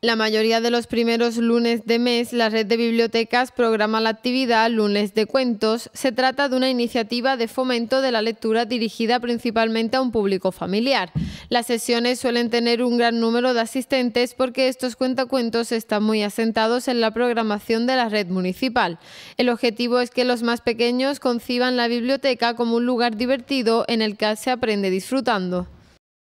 La mayoría de los primeros lunes de mes, la red de bibliotecas programa la actividad Lunes de Cuentos. Se trata de una iniciativa de fomento de la lectura dirigida principalmente a un público familiar. Las sesiones suelen tener un gran número de asistentes porque estos cuentacuentos están muy asentados en la programación de la red municipal. El objetivo es que los más pequeños conciban la biblioteca como un lugar divertido en el que se aprende disfrutando.